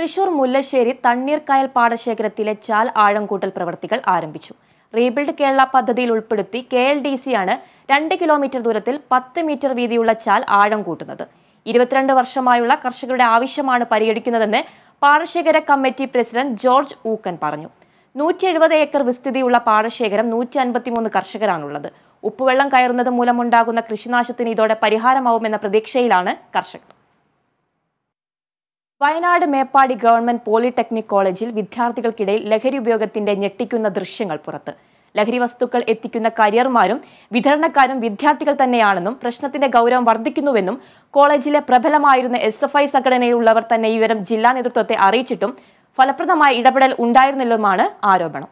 തൃശൂർ മുല്ലശ്ശേരി തണ്ണീർക്കായൽ പാടശേഖരത്തിലെ ചാൽ കൂട്ടൽ പ്രവൃത്തികൾ ആരംഭിച്ചു റീബിൽഡ് കേരള പദ്ധതിയിൽ ഉൾപ്പെടുത്തി കെ എൽ ഡി സി ആണ് രണ്ട് കിലോമീറ്റർ ദൂരത്തിൽ പത്ത് മീറ്റർ വീതിയുള്ള ചാൽ ആഴം കൂട്ടുന്നത് ഇരുപത്തിരണ്ട് വർഷമായുള്ള കർഷകരുടെ ആവശ്യമാണ് പരിഗണിക്കുന്നതെന്ന് പാടശേഖര കമ്മിറ്റി പ്രസിഡന്റ് ജോർജ് ഊക്കൻ പറഞ്ഞു നൂറ്റി എഴുപത് ഏക്കർ വിസ്തൃതിയുള്ള പാടശേഖരം നൂറ്റി അൻപത്തിമൂന്ന് കർഷകരാണുള്ളത് ഉപ്പുവെള്ളം കയറുന്നത് മൂലമുണ്ടാകുന്ന കൃഷിനാശത്തിന് ഇതോടെ പരിഹാരമാവുമെന്ന പ്രതീക്ഷയിലാണ് കർഷകർ വയനാട് മേപ്പാടി ഗവൺമെന്റ് പോളിടെക്നിക് കോളേജിൽ വിദ്യാർത്ഥികൾക്കിടയിൽ ലഹരി ഉപയോഗത്തിന്റെ ഞെട്ടിക്കുന്ന ദൃശ്യങ്ങൾ പുറത്ത് ലഹരി വസ്തുക്കൾ എത്തിക്കുന്ന കരിയർമാരും വിതരണക്കാരും വിദ്യാർത്ഥികൾ തന്നെയാണെന്നും പ്രശ്നത്തിന്റെ ഗൗരവം വർദ്ധിക്കുന്നുവെന്നും കോളേജിലെ പ്രബലമായിരുന്ന എസ് എഫ് ഐ സംഘടനയിലുള്ളവർ തന്നെ ഇവരും ജില്ലാ നേതൃത്വത്തെ അറിയിച്ചിട്ടും ഫലപ്രദമായ ഇടപെടൽ ഉണ്ടായിരുന്നില്ലെന്നുമാണ് ആരോപണം